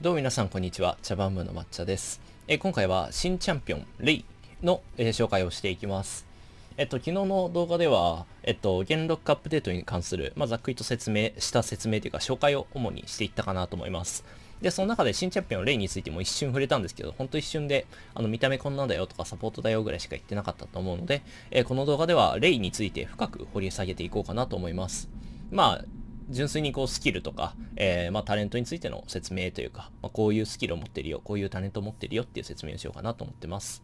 どうも皆さんこんにちは。茶番部の抹茶です。え今回は新チャンピオン、レイの、えー、紹介をしていきます。えっと、昨日の動画では、えっと、元禄アップデートに関する、まあ、ざっくりと説明した説明というか紹介を主にしていったかなと思います。で、その中で新チャンピオンの例についても一瞬触れたんですけど、ほんと一瞬で、あの、見た目こんなんだよとかサポートだよぐらいしか言ってなかったと思うので、えー、この動画では例について深く掘り下げていこうかなと思います。まあ、純粋にこうスキルとか、えー、まあタレントについての説明というか、まあ、こういうスキルを持ってるよ、こういうタレントを持ってるよっていう説明をしようかなと思ってます。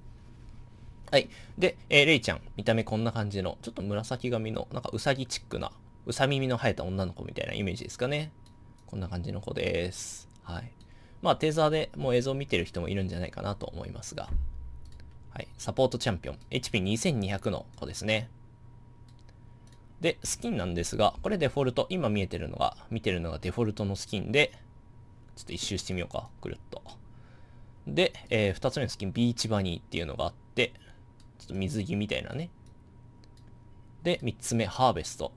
はい。で、えー、レイちゃん、見た目こんな感じの、ちょっと紫髪の、なんかうさぎチックな、うさ耳の生えた女の子みたいなイメージですかね。こんな感じの子です。はい。まあ、テーザーでもう映像を見てる人もいるんじゃないかなと思いますが。はい。サポートチャンピオン。HP2200 の子ですね。で、スキンなんですが、これデフォルト。今見えてるのが、見てるのがデフォルトのスキンで、ちょっと一周してみようか。くるっと。で、えー、二つ目のスキン、ビーチバニーっていうのがあって、ちょっと水着みたいなね。で、三つ目、ハーベスト。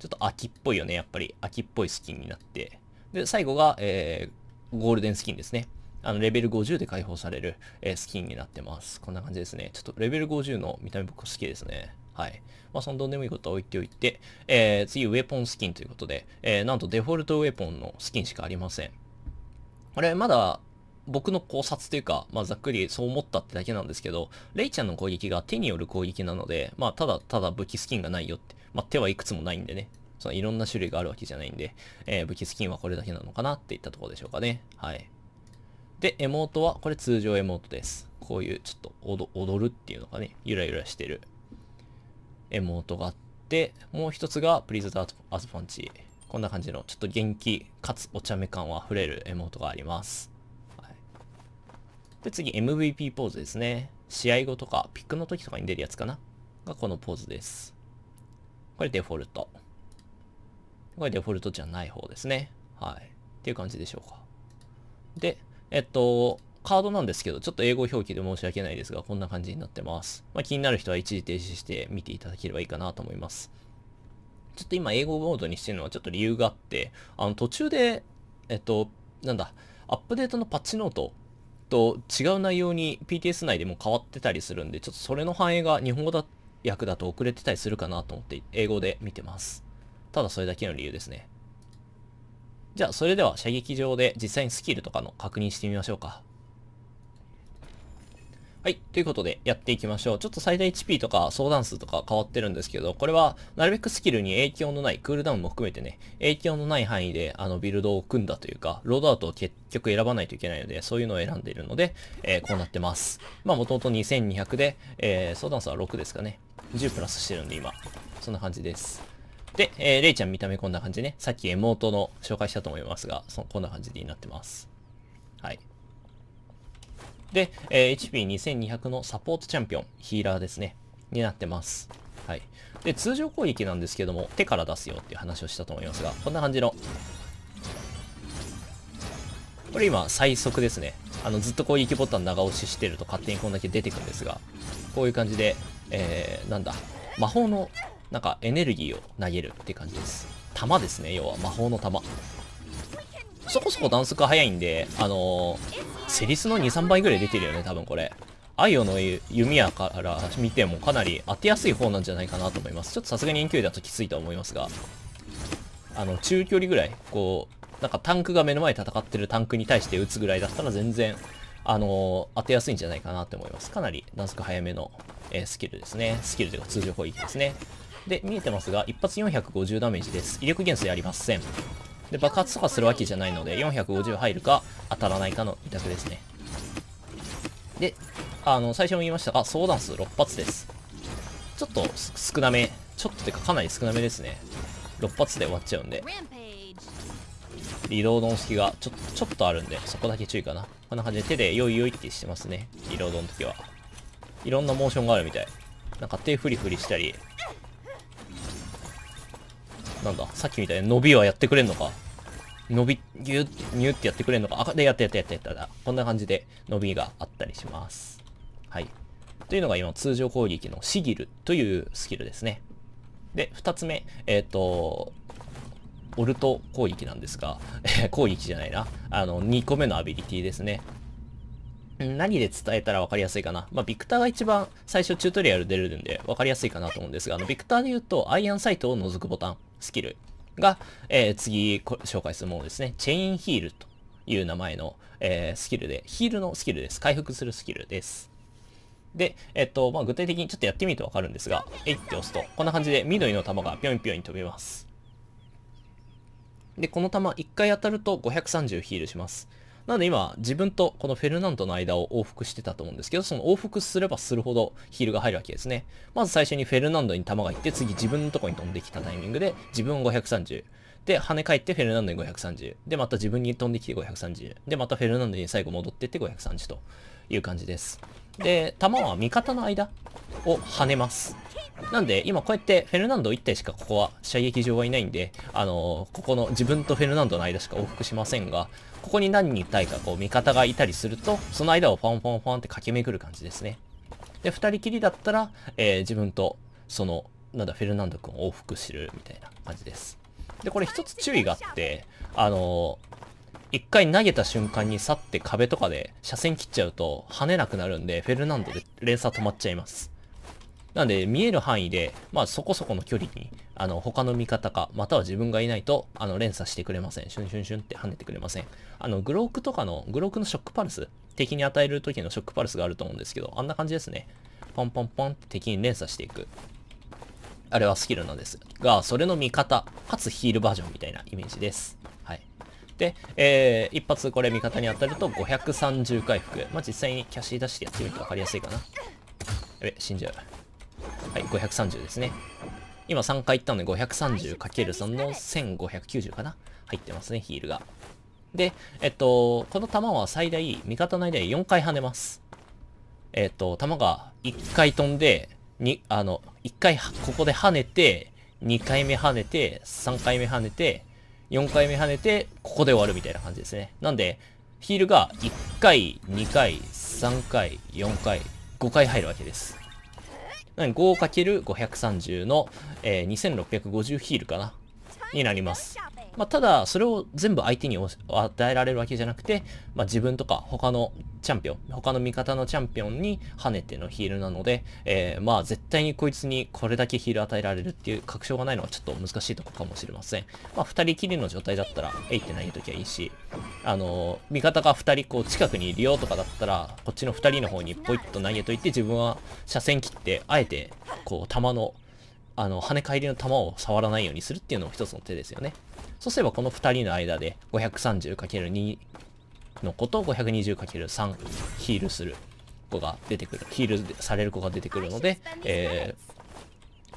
ちょっと秋っぽいよね、やっぱり。秋っぽいスキンになって。で、最後が、えー、ゴールデンスキンですね。あの、レベル50で解放される、えー、スキンになってます。こんな感じですね。ちょっとレベル50の見た目僕好きですね。はい。まあ、そのどうでもいいことは置いておいて、えー、次、ウェポンスキンということで、えー、なんとデフォルトウェポンのスキンしかありません。これ、まだ、僕の考察というか、まあ、ざっくりそう思ったってだけなんですけど、レイちゃんの攻撃が手による攻撃なので、まあ、ただただ武器スキンがないよって、まあ、手はいくつもないんでね、そのいろんな種類があるわけじゃないんで、えー、武器スキンはこれだけなのかなっていったところでしょうかね。はい。で、エモートは、これ通常エモートです。こういうちょっと踊るっていうのかね、ゆらゆらしてるエモートがあって、もう一つがプリズドアズパンチ。こんな感じの、ちょっと元気かつお茶目感は溢れるエモートがあります。はい、で、次、MVP ポーズですね。試合後とか、ピックの時とかに出るやつかながこのポーズです。これデフォルト。これデフォルトじゃない方ですね。はい。っていう感じでしょうか。で、えっと、カードなんですけど、ちょっと英語表記で申し訳ないですが、こんな感じになってます。まあ、気になる人は一時停止して見ていただければいいかなと思います。ちょっと今英語モードにしてるのはちょっと理由があって、あの途中で、えっと、なんだ、アップデートのパッチノートと違う内容に PTS 内でも変わってたりするんで、ちょっとそれの反映が日本語だ訳だと遅れてたりするかなと思って英語で見てます。ただそれだけの理由ですね。じゃあ、それでは射撃場で実際にスキルとかの確認してみましょうか。はい。ということで、やっていきましょう。ちょっと最大 HP とか相談数とか変わってるんですけど、これは、なるべくスキルに影響のない、クールダウンも含めてね、影響のない範囲で、あの、ビルドを組んだというか、ロードアウトを結局選ばないといけないので、そういうのを選んでいるので、えー、こうなってます。まあ、もともと2200で、えー、相談数は6ですかね。10プラスしてるんで、今。そんな感じです。で、えー、レイちゃん見た目こんな感じね。さっき妹の紹介したと思いますが、そこんな感じになってます。はい。で、えー、HP2200 のサポートチャンピオン、ヒーラーですね。になってます。はい。で、通常攻撃なんですけども、手から出すよっていう話をしたと思いますが、こんな感じの。これ今、最速ですね。あの、ずっと攻撃ボタン長押ししてると勝手にこんだけ出てくんですが、こういう感じで、えー、なんだ、魔法のなんかエネルギーを投げるって感じです。弾ですね、要は魔法の弾。そこそこ弾速早いんで、あのー、セリスの2、3倍ぐらい出てるよね、多分これ。アイオの弓矢から見てもかなり当てやすい方なんじゃないかなと思います。ちょっとさすがに遠距離だときついとは思いますが、あの、中距離ぐらい、こう、なんかタンクが目の前で戦ってるタンクに対して撃つぐらいだったら全然、あのー、当てやすいんじゃないかなと思います。かなり弾速早めの、えー、スキルですね。スキルというか通常攻撃ですね。で、見えてますが、一発450ダメージです。威力減衰ありません。で、爆発とかするわけじゃないので、450入るか、当たらないかの2択ですね。で、あの、最初も言いましたが、相談数6発です。ちょっと少なめ、ちょっとてかかなり少なめですね。6発で終わっちゃうんで。リロードの隙がちょちょっとあるんで、そこだけ注意かな。こんな感じで手でよいよいってしてますね。リロードの時は。いろんなモーションがあるみたい。なんか手フリフリしたり、なんだ、さっきみたいに伸びはやってくれんのか。伸び、ぎゅっ、ぎゅってやってくれんのか。あ、で、やってやってやってやったら、こんな感じで伸びがあったりします。はい。というのが今、通常攻撃のシギルというスキルですね。で、二つ目、えっ、ー、と、オルト攻撃なんですが、攻撃じゃないな。あの、2個目のアビリティですね。何で伝えたら分かりやすいかな。まあ、ビクターが一番最初チュートリアル出るんで分かりやすいかなと思うんですが、あの、ビクターで言うと、アイアンサイトを覗くボタン。スキルが、えー、次紹介するものですね。チェインヒールという名前の、えー、スキルで、ヒールのスキルです。回復するスキルです。で、えっと、まあ、具体的にちょっとやってみるとわかるんですが、えいって押すと、こんな感じで緑の玉がぴょんぴょん飛びます。で、この玉1回当たると530ヒールします。なので今、自分とこのフェルナンドの間を往復してたと思うんですけど、その往復すればするほどヒールが入るわけですね。まず最初にフェルナンドに弾が行って、次自分のとこに飛んできたタイミングで、自分530。で、跳ね返ってフェルナンドに530。で、また自分に飛んできて530。で、またフェルナンドに最後戻ってって530という感じです。で、弾は味方の間を跳ねます。なんで、今こうやってフェルナンド1体しかここは射撃場はいないんで、あのー、ここの自分とフェルナンドの間しか往復しませんが、ここに何人体かこう味方がいたりすると、その間をファンファンファンって駆け巡る感じですね。で、2人きりだったら、えー、自分と、その、なんだ、フェルナンド君を往復するみたいな感じです。で、これ一つ注意があって、あのー、一回投げた瞬間に去って壁とかで車線切っちゃうと跳ねなくなるんで、フェルナンドで連鎖止まっちゃいます。なんで、見える範囲で、まあ、そこそこの距離に、あの、他の味方か、または自分がいないと、あの、連鎖してくれません。シュンシュンシュンって跳ねてくれません。あの、グロークとかの、グロークのショックパルス、敵に与える時のショックパルスがあると思うんですけど、あんな感じですね。ポンポンポンって敵に連鎖していく。あれはスキルなんです。が、それの味方、かつヒールバージョンみたいなイメージです。はい。で、えー、一発これ味方に当たると530回復。まあ、実際にキャシー出してやってみると分かりやすいかな。え、死んじゃう。はい、530ですね。今3回行ったので 530×3 の1590かな入ってますね、ヒールが。で、えっと、この弾は最大、味方の間で4回跳ねます。えっと、弾が1回飛んで、に、あの、1回ここで跳ねて、2回目跳ねて、3回目跳ねて、4回目跳ねて、ここで終わるみたいな感じですね。なんで、ヒールが1回、2回、3回、4回、5回入るわけです。5×530 の、えー、2650ヒールかなになります。まあ、ただ、それを全部相手に与えられるわけじゃなくて、まあ、自分とか他のチャンピオン、他の味方のチャンピオンに跳ねてのヒールなので、えー、まあ、絶対にこいつにこれだけヒール与えられるっていう確証がないのはちょっと難しいとこかもしれません。まあ、二人きりの状態だったら、えいって投げときゃいいし、あのー、味方が二人こう近くにいるよとかだったら、こっちの二人の方にポイッと投げといて、自分は車線切って、あえて、こう、球の、あの、跳ね返りの球を触らないようにするっていうのも一つの手ですよね。そうすればこの2人の間で 530×2 の子と 520×3 ヒールする子が出てくる、ヒールされる子が出てくるので、え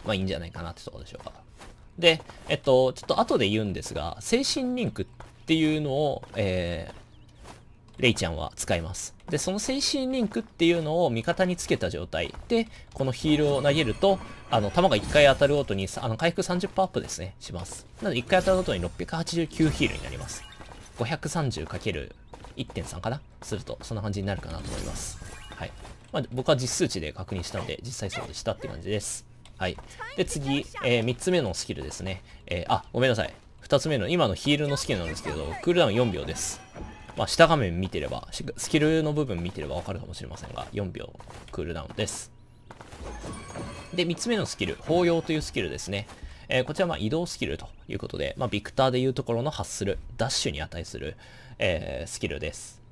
ー、まあいいんじゃないかなってとこでしょうか。で、えっと、ちょっと後で言うんですが、精神リンクっていうのを、えー、レイちゃんは使います。で、その精神リンクっていうのを味方につけた状態で、このヒールを投げると、あの、弾が1回当たるごとに、あの、回復30%アップですね、します。なので、1回当たるごとに689ヒールになります。530×1.3 かなすると、そんな感じになるかなと思います。はい。まあ、僕は実数値で確認したので、実際そうでしたって感じです。はい。で、次、えー、3つ目のスキルですね。えー、あ、ごめんなさい。2つ目の、今のヒールのスキルなんですけど、クールダウン4秒です。まあ、下画面見てれば、スキルの部分見てればわかるかもしれませんが、4秒クールダウンです。で、3つ目のスキル、抱擁というスキルですね。えー、こちらは移動スキルということで、まあ、ビクターでいうところの発する、ダッシュに値する、えー、スキルです。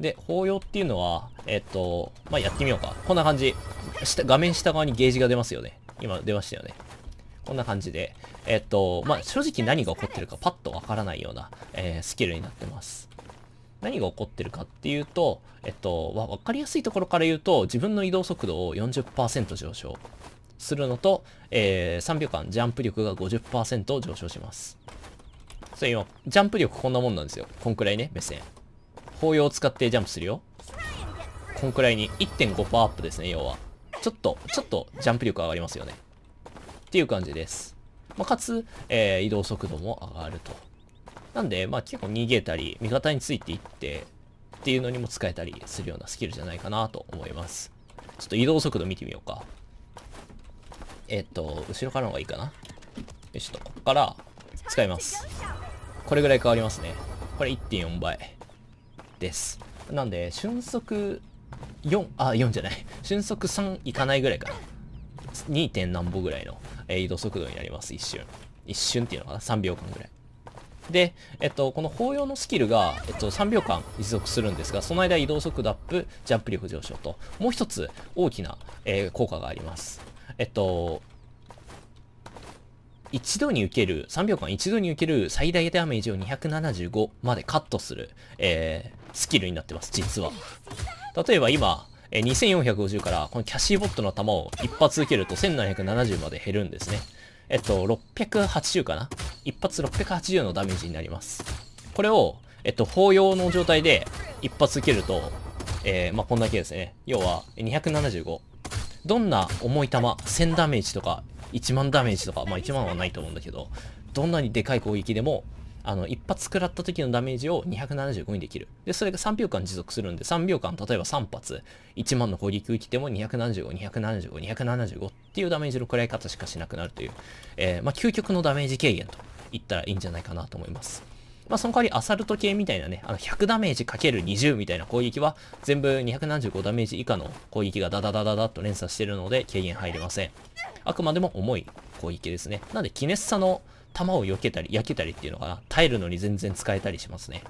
で、抱擁っていうのは、えっと、まあ、やってみようか。こんな感じ。下画面下側にゲージが出ますよね。今出ましたよね。こんな感じで。えっと、まあ、正直何が起こってるかパッとわからないような、えー、スキルになってます。何が起こってるかっていうと、えっと、わかりやすいところから言うと、自分の移動速度を40%上昇するのと、えー、3秒間ジャンプ力が50%上昇します。それ今、ジャンプ力こんなもんなんですよ。こんくらいね、目線。法要を使ってジャンプするよ。こんくらいに1.5%アップですね、要は。ちょっと、ちょっとジャンプ力上がりますよね。っていう感じです。まあ、かつ、えー、移動速度も上がると。なんで、まあ結構逃げたり、味方についていってっていうのにも使えたりするようなスキルじゃないかなと思います。ちょっと移動速度見てみようか。えっと、後ろからの方がいいかな。よしと、ここから使います。これぐらい変わりますね。これ1.4倍です。なんで、瞬速4、あ、4じゃない。瞬速3いかないぐらいかな。2. 何歩ぐらいの、え移動速度になります、一瞬。一瞬っていうのかな ?3 秒間ぐらい。で、えっと、この法要のスキルが、えっと、3秒間持続するんですが、その間移動速度アップ、ジャンプ力上昇と、もう一つ大きな、えー、効果があります。えっと、一度に受ける、3秒間一度に受ける最大ダメージを275までカットする、えー、スキルになってます、実は。例えば今、え2450からこのキャシーボットの弾を一発受けると1770まで減るんですね。えっと、680かな一発680のダメージになります。これを、えっと、法用の状態で一発受けると、えー、まあ、こんだけですね。要は、275。どんな重い球、1000ダメージとか、1万ダメージとか、まあ、1万はないと思うんだけど、どんなにでかい攻撃でもあの、一発食らった時のダメージを275にできる。で、それが3秒間持続するんで、3秒間、例えば3発、1万の攻撃受けても275、275、275っていうダメージの食らい方しかしなくなるという、えー、まあ、究極のダメージ軽減と言ったらいいんじゃないかなと思います。まあ、その代わりアサルト系みたいなね、あの、100ダメージ ×20 みたいな攻撃は、全部275ダメージ以下の攻撃がダダダダダと連鎖してるので、軽減入れません。あくまでも重い攻撃ですね。なんで、キネッサの弾を避けたり、焼けたりっていうのかな、耐えるのに全然使えたりしますね。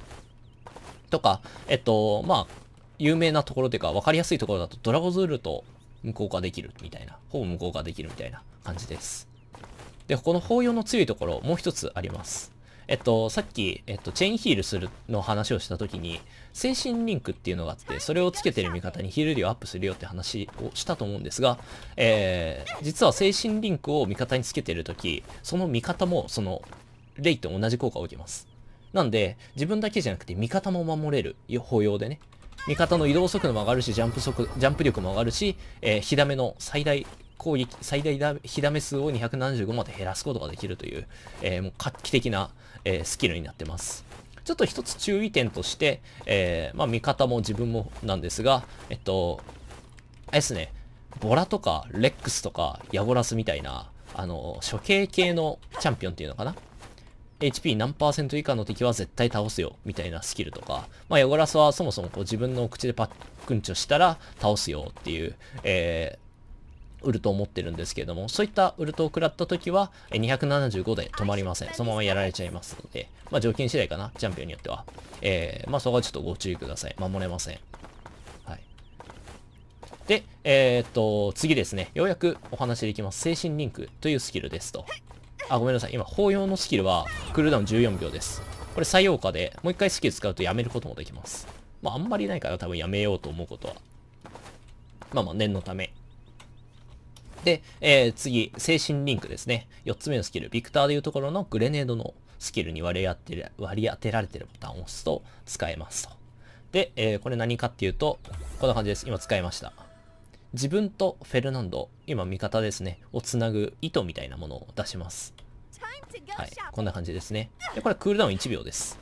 とか、えっと、まあ、有名なところというか、わかりやすいところだと、ドラゴズールと無効化できるみたいな、ほぼ無効化できるみたいな感じです。で、この法要の強いところ、もう一つあります。えっと、さっき、えっと、チェーンヒールするの話をした時に、精神リンクっていうのがあって、それをつけてる味方にヒール量アップするよって話をしたと思うんですが、えー、実は精神リンクを味方につけてる時、その味方も、その、レイと同じ効果を受けます。なんで、自分だけじゃなくて味方も守れる、保養でね。味方の移動速度も上がるし、ジャンプ速、ジャンプ力も上がるし、えー、火ダメの最大攻撃、最大火ダメ数を275まで減らすことができるという、えー、もう画期的な、えー、スキルになってます。ちょっと一つ注意点として、えー、まあ、味方も自分もなんですが、えっと、あれですね、ボラとかレックスとかヤゴラスみたいな、あの、処刑系のチャンピオンっていうのかな HP 何パーセント以下の敵は絶対倒すよ、みたいなスキルとか、まあ、ヤゴラスはそもそもこう自分の口でパックンチョしたら倒すよっていう、えー、売ると思ってるんですけれども、そういったウルトを食らった時は、275で止まりません。そのままやられちゃいますので、まあ、条件次第かな、チャンピオンによっては。えー、まあ、そこはちょっとご注意ください。守れません。はい。で、えー、っと、次ですね。ようやくお話できます。精神リンクというスキルですと。あ、ごめんなさい。今、法要のスキルは、クールダウン14秒です。これ採用下で、もう一回スキル使うとやめることもできます。まあ、あんまりないから多分やめようと思うことは。まあまあ、念のためで、えー、次、精神リンクですね。4つ目のスキル、ビクターでいうところのグレネードのスキルに割り当て割り当てられてるボタンを押すと使えますと。で、えー、これ何かっていうと、こんな感じです。今使いました。自分とフェルナンド、今味方ですね、をつなぐ糸みたいなものを出します。はい、こんな感じですね。で、これクールダウン1秒です。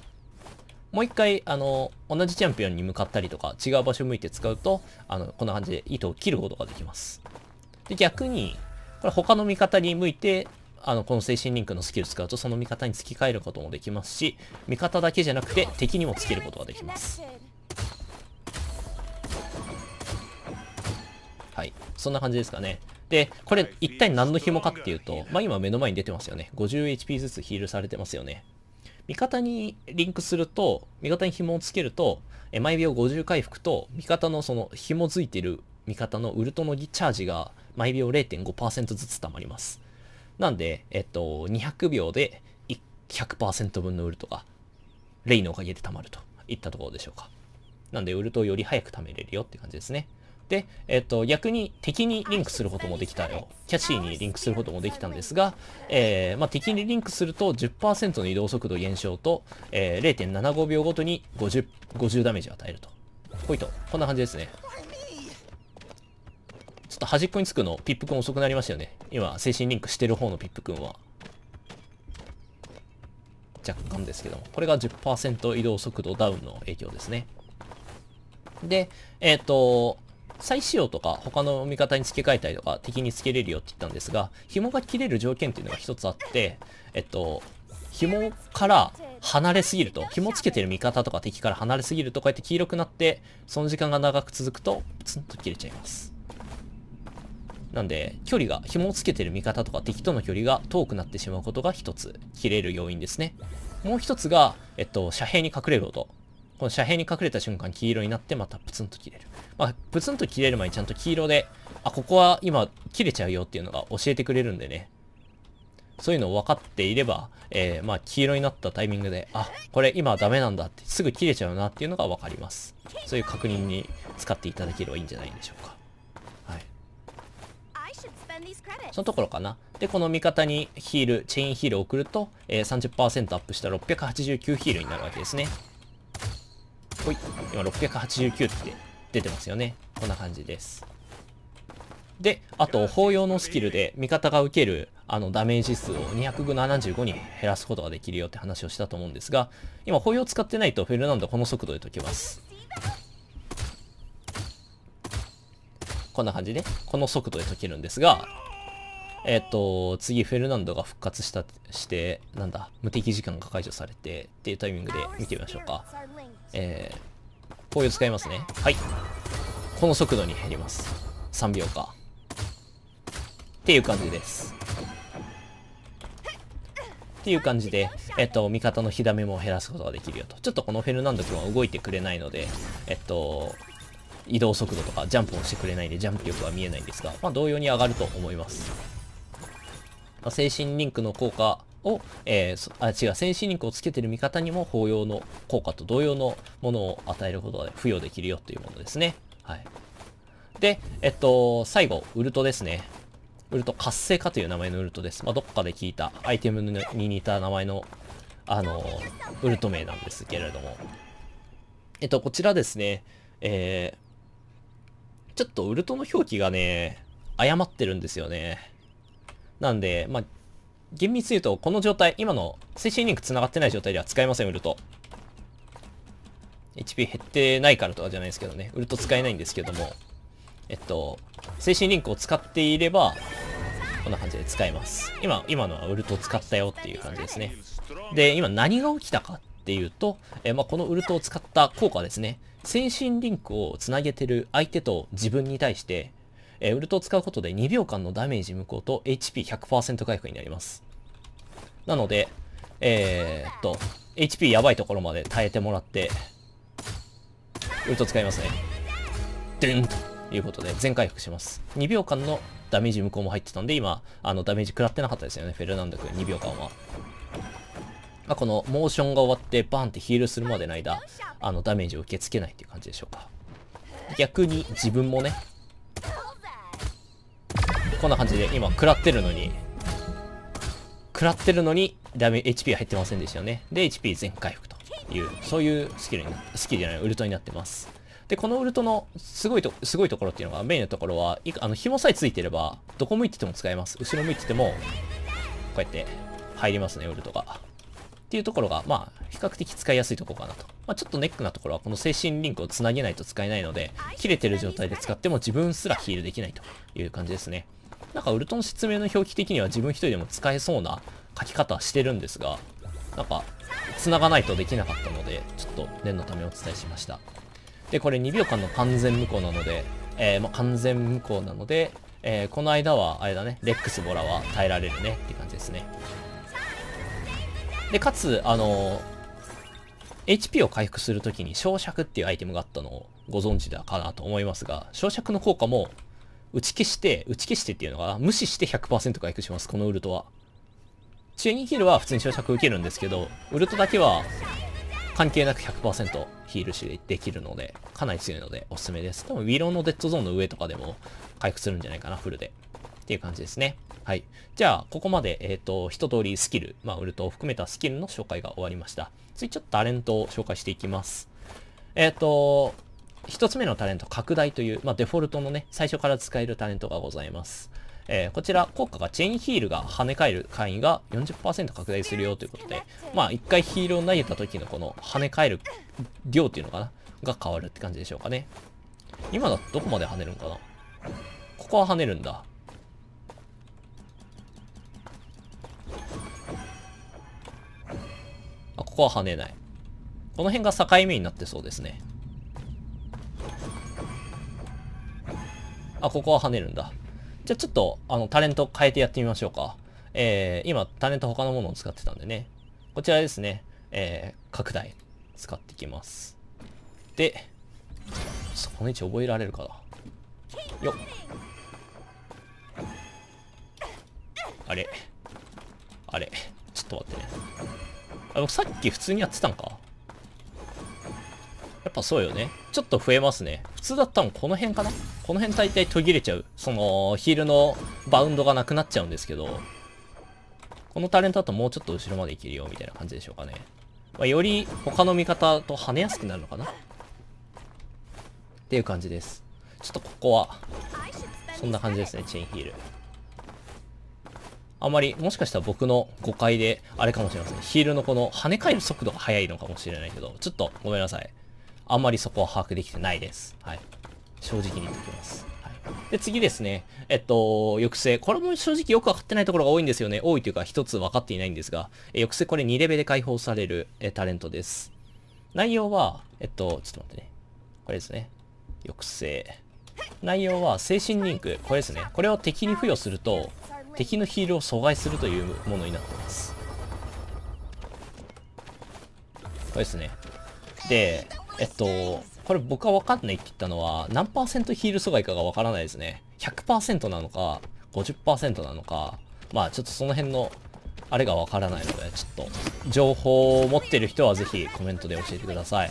もう一回、あの、同じチャンピオンに向かったりとか、違う場所向いて使うと、あの、こんな感じで糸を切ることができます。で、逆に、これ他の味方に向いて、あの、この精神リンクのスキル使うと、その味方に突き返ることもできますし、味方だけじゃなくて、敵にもつけることができます。はい。そんな感じですかね。で、これ、一体何の紐かっていうと、まあ今目の前に出てますよね。50HP ずつヒールされてますよね。味方にリンクすると、味方に紐をつけると、え、毎秒50回復と、味方のその紐付いてる味方のウルトのチャージが毎秒0.5%ずつ溜まります。なんで、えっと、200秒で100%分のウルトが、レイのおかげで溜まるといったところでしょうか。なんで、ウルトをより早く貯めれるよって感じですね。で、えっと、逆に敵にリンクすることもできたよ。キャシーにリンクすることもできたんですが、えー、まあ、敵にリンクすると10%の移動速度減少と、えー、0.75秒ごとに 50, 50ダメージを与えると。ほいと、こんな感じですね。と端っこにつくの、ピップくん遅くなりましたよね。今、精神リンクしてる方のピップくんは。若干ですけども。これが10%移動速度ダウンの影響ですね。で、えっ、ー、と、再使用とか他の味方に付け替えたりとか敵に付けれるよって言ったんですが、紐が切れる条件っていうのが一つあって、えっと、紐から離れすぎると、紐つけてる味方とか敵から離れすぎると、こうやって黄色くなって、その時間が長く続くと、ツンと切れちゃいます。なんで、距離が、紐をつけてる味方とか敵との距離が遠くなってしまうことが一つ、切れる要因ですね。もう一つが、えっと、遮蔽に隠れる音。この遮蔽に隠れた瞬間、黄色になってまたプツンと切れる。まあ、プツンと切れる前にちゃんと黄色で、あ、ここは今切れちゃうよっていうのが教えてくれるんでね。そういうのを分かっていれば、えー、まあ、黄色になったタイミングで、あ、これ今ダメなんだって、すぐ切れちゃうなっていうのがわかります。そういう確認に使っていただければいいんじゃないでしょうか。そのところかな。で、この味方にヒール、チェインヒールを送ると、えー、30%アップした689ヒールになるわけですね。ほい。今689って出てますよね。こんな感じです。で、あと、法要のスキルで味方が受けるあのダメージ数を275に減らすことができるよって話をしたと思うんですが、今、法要使ってないとフェルナンドこの速度で解けます。こんな感じで、この速度で解けるんですが、えっ、ー、と、次、フェルナンドが復活した、して、なんだ、無敵時間が解除されて、っていうタイミングで見てみましょうか。えー、こういう使いますね。はい。この速度に減ります。3秒か。っていう感じです。っていう感じで、えっと、味方の火ダメも減らすことができるよと。ちょっとこのフェルナンド君は動いてくれないので、えっと、移動速度とかジャンプをしてくれないんでジャンプ力は見えないんですが、まあ、同様に上がると思います。まあ、精神リンクの効果を、えー、あ違う、精神リンクをつけてる味方にも法要の効果と同様のものを与えることが付与できるよというものですね。はい。で、えっと、最後、ウルトですね。ウルト、活性化という名前のウルトです。まあ、どっかで聞いたアイテムに似た名前の、あの、ウルト名なんですけれども。えっと、こちらですね、えー、ちょっとウルトの表記がね、誤ってるんですよね。なんで、まあ、厳密に言うと、この状態、今の精神リンク繋がってない状態では使えません、ウルト。HP 減ってないからとかじゃないですけどね、ウルト使えないんですけども、えっと、精神リンクを使っていれば、こんな感じで使えます。今、今のはウルト使ったよっていう感じですね。で、今何が起きたかっていうと、えまあ、このウルトを使った効果ですね。精神リンクをつなげてる相手と自分に対して、えー、ウルトを使うことで2秒間のダメージ無効と HP100% 回復になります。なので、えー、っと、HP やばいところまで耐えてもらって、ウルト使いますね。ドゥンということで、全回復します。2秒間のダメージ無効も入ってたんで、今、あの、ダメージ食らってなかったですよね、フェルナンド君、2秒間は。まあ、このモーションが終わってバーンってヒールするまでの間、あのダメージを受け付けないっていう感じでしょうか。逆に自分もね、こんな感じで今食らってるのに、食らってるのにダメ、HP 入減ってませんでしたよね。で、HP 全回復という、そういうスキルに、スキルじゃない、ウルトになってます。で、このウルトのすごいと、すごいところっていうのが、メインのところは、あの、紐さえついてれば、どこ向いてても使えます。後ろ向いてても、こうやって入りますね、ウルトが。っていうところが、まあ、比較的使いやすいとこかなと。まあ、ちょっとネックなところは、この精神リンクをつなげないと使えないので、切れてる状態で使っても自分すらヒールできないという感じですね。なんか、ウルトン説明の表記的には自分一人でも使えそうな書き方はしてるんですが、なんか、繋がないとできなかったので、ちょっと念のためお伝えしました。で、これ2秒間の完全無効なので、えー、まあ、完全無効なので、えー、この間は、あれだね、レックスボラは耐えられるねって感じですね。で、かつ、あの、HP を回復するときに、消灼っていうアイテムがあったのをご存知だかなと思いますが、消灼の効果も、打ち消して、打ち消してっていうのが、無視して100%回復します、このウルトは。チューニンヒールは普通に消尺受けるんですけど、ウルトだけは、関係なく100%ヒールしできるので、かなり強いのでおすすめです。多分、ウィローのデッドゾーンの上とかでも回復するんじゃないかな、フルで。っていう感じですね。はい。じゃあ、ここまで、えっ、ー、と、一通りスキル、まあ、ウルトを含めたスキルの紹介が終わりました。次、ちょっとタレントを紹介していきます。えっ、ー、と、一つ目のタレント、拡大という、まあ、デフォルトのね、最初から使えるタレントがございます。えー、こちら、効果がチェーンヒールが跳ね返る範囲が40%拡大するよということで、まあ、一回ヒールを投げた時のこの跳ね返る量っていうのかなが変わるって感じでしょうかね。今だとどこまで跳ねるんかなここは跳ねるんだ。こは跳ねない。この辺が境目になってそうですね。あ、ここは跳ねるんだ。じゃあちょっと、あの、タレント変えてやってみましょうか。えー、今、タレント他のものを使ってたんでね。こちらですね。えー、拡大。使っていきます。で、この位置覚えられるかな。よっ。あれ。あれ。ちょっと待ってね。あの、さっき普通にやってたんか。やっぱそうよね。ちょっと増えますね。普通だったらこの辺かなこの辺大体途切れちゃう。その、ヒールのバウンドがなくなっちゃうんですけど、このタレントだともうちょっと後ろまでいけるよ、みたいな感じでしょうかね。まあ、より他の味方と跳ねやすくなるのかなっていう感じです。ちょっとここは、そんな感じですね、チェーンヒール。あまり、もしかしたら僕の誤解で、あれかもしれません。ヒールのこの跳ね返る速度が速いのかもしれないけど、ちょっとごめんなさい。あんまりそこは把握できてないです。はい。正直に言っておきます。はい。で、次ですね。えっと、抑制。これも正直よくわかってないところが多いんですよね。多いというか、一つ分かっていないんですが、え抑制これ2レベルで解放されるえタレントです。内容は、えっと、ちょっと待ってね。これですね。抑制。内容は、精神リンク。これですね。これを敵に付与すると、敵のヒールを阻害するというものになってますこれですねでえっとこれ僕は分かんないって言ったのは何パーセントヒール阻害かが分からないですね100%なのか50%なのかまあちょっとその辺のあれが分からないのでちょっと情報を持ってる人はぜひコメントで教えてください、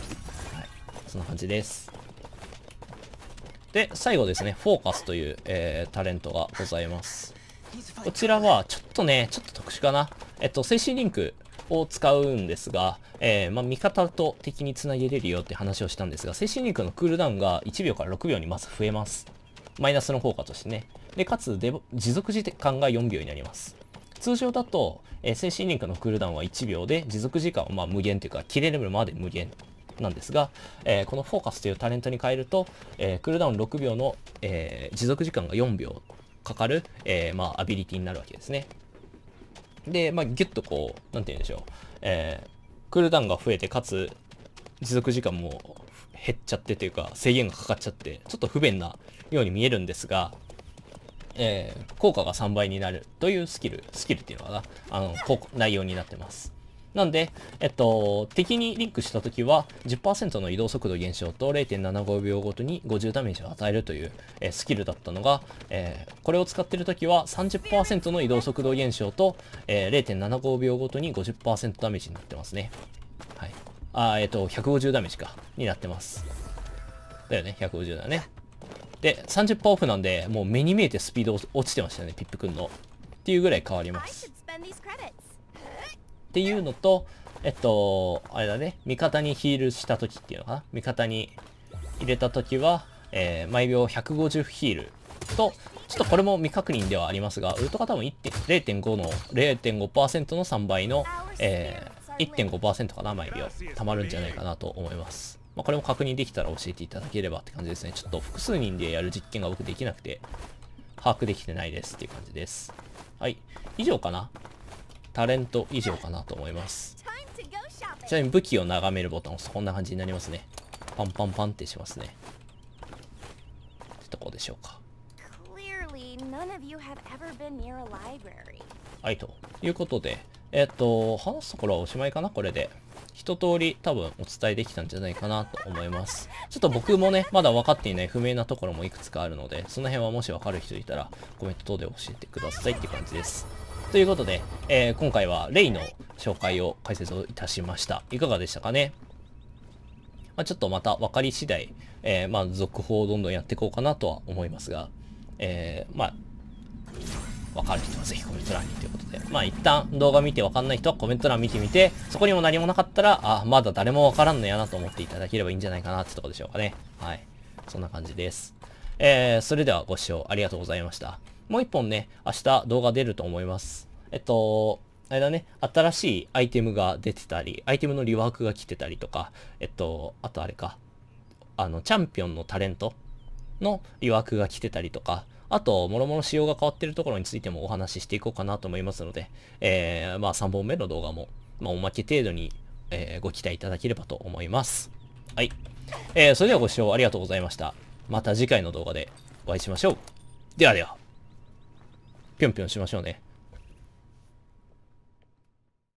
はい、そんな感じですで、最後ですね、フォーカスという、えー、タレントがございます。こちらは、ちょっとね、ちょっと特殊かな。えっと、精神リンクを使うんですが、えー、まあ、味方と敵につなげれるよって話をしたんですが、精神リンクのクールダウンが1秒から6秒にまず増えます。マイナスの効果としてね。で、かつ、持続時間が4秒になります。通常だと、えー、精神リンクのクールダウンは1秒で、持続時間はま無限というか、切れるまで無限なんですが、えー、このフォーカスというタレントに変えると、えー、クールダウン6秒の、え持続時間が4秒かかる、えー、まあ、アビリティになるわけですね。で、まあ、ギュッとこう、なんて言うんでしょう、えー、クールダウンが増えて、かつ、持続時間も減っちゃってというか、制限がかかっちゃって、ちょっと不便なように見えるんですが、えー、効果が3倍になるというスキル、スキルっていうのかな、あの、内容になってます。なんで、えっと、敵にリンクした時は10%の移動速度減少と0.75秒ごとに50ダメージを与えるという、えスキルだったのが、えー、これを使ってる時は30%の移動速度減少と、えー、0.75秒ごとに50%ダメージになってますね。はい。あ、えっと、150ダメージか、になってます。だよね、150だね。で、30%オフなんで、もう目に見えてスピード落ちてましたね、ピップくんの。っていうぐらい変わります。っていうのと、えっと、あれだね、味方にヒールした時っていうのかな味方に入れた時は、えー、毎秒150ヒールと、ちょっとこれも未確認ではありますが、ウルトが多分0.5の、0.5%の3倍の、えー、1.5%かな、毎秒、溜まるんじゃないかなと思います。まあ、これも確認できたら教えていただければって感じですね。ちょっと複数人でやる実験が僕できなくて、把握できてないですっていう感じです。はい。以上かな。タレント以上かなと思います。ちなみに武器を眺めるボタンを押すとこんな感じになりますね。パンパンパンってしますね。ってとこでしょうか。はい、ということで、えっ、ー、と、話すところはおしまいかな、これで。一通り多分お伝えできたんじゃないかなと思います。ちょっと僕もね、まだ分かっていない不明なところもいくつかあるので、その辺はもし分かる人いたらコメント等で教えてくださいって感じです。ということで、えー、今回はレイの紹介を解説をいたしました。いかがでしたかねまあ、ちょっとまた分かり次第、えー、まあ、続報をどんどんやっていこうかなとは思いますが、えー、まあ、分かる人はぜひコメント欄にということで、まあ一旦動画見て分かんない人はコメント欄見てみて、そこにも何もなかったら、あ、まだ誰も分からんのやなと思っていただければいいんじゃないかなってとこでしょうかね。はい。そんな感じです。えー、それではご視聴ありがとうございました。もう一本ね、明日動画出ると思います。えっと、あれだね、新しいアイテムが出てたり、アイテムのリワークが来てたりとか、えっと、あとあれか、あの、チャンピオンのタレントのリワークが来てたりとか、あと、もろもろ仕様が変わってるところについてもお話ししていこうかなと思いますので、えー、まあ3本目の動画も、まあおまけ程度に、えー、ご期待いただければと思います。はい。えー、それではご視聴ありがとうございました。また次回の動画でお会いしましょう。ではでは。ぴょんぴょんしましょうね。